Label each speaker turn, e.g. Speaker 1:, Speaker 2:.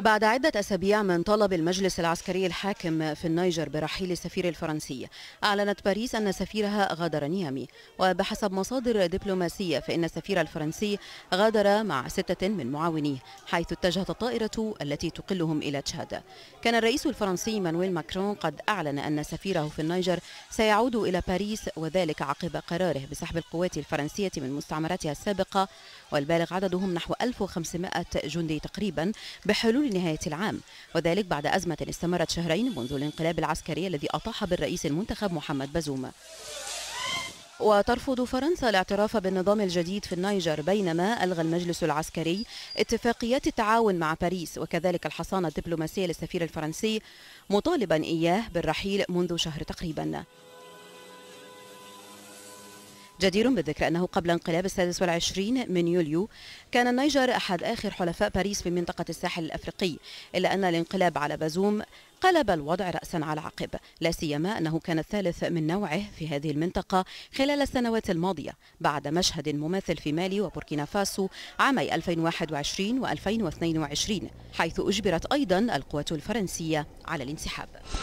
Speaker 1: بعد عدة أسابيع من طلب المجلس العسكري الحاكم في النيجر برحيل السفير الفرنسي أعلنت باريس أن سفيرها غادر نيامي وبحسب مصادر دبلوماسية فإن السفير الفرنسي غادر مع ستة من معاونيه حيث اتجهت الطائرة التي تقلهم إلى تشاد كان الرئيس الفرنسي مانويل ماكرون قد أعلن أن سفيره في النيجر سيعود إلى باريس وذلك عقب قراره بسحب القوات الفرنسية من مستعمراتها السابقة والبالغ عددهم نحو 1500 جندي تقريبا بحلول نهاية العام وذلك بعد أزمة استمرت شهرين منذ الانقلاب العسكري الذي أطاح بالرئيس المنتخب محمد بازوما وترفض فرنسا الاعتراف بالنظام الجديد في النيجر بينما ألغى المجلس العسكري اتفاقيات التعاون مع باريس وكذلك الحصانة الدبلوماسية للسفير الفرنسي مطالبا إياه بالرحيل منذ شهر تقريبا جدير بالذكر أنه قبل انقلاب السادس والعشرين من يوليو كان النيجر أحد آخر حلفاء باريس في منطقة الساحل الأفريقي إلا أن الانقلاب على بازوم قلب الوضع رأسا على عقب لا سيما أنه كان الثالث من نوعه في هذه المنطقة خلال السنوات الماضية بعد مشهد مماثل في مالي وبوركينا فاسو عامي 2021 و 2022 حيث أجبرت أيضا القوات الفرنسية على الانسحاب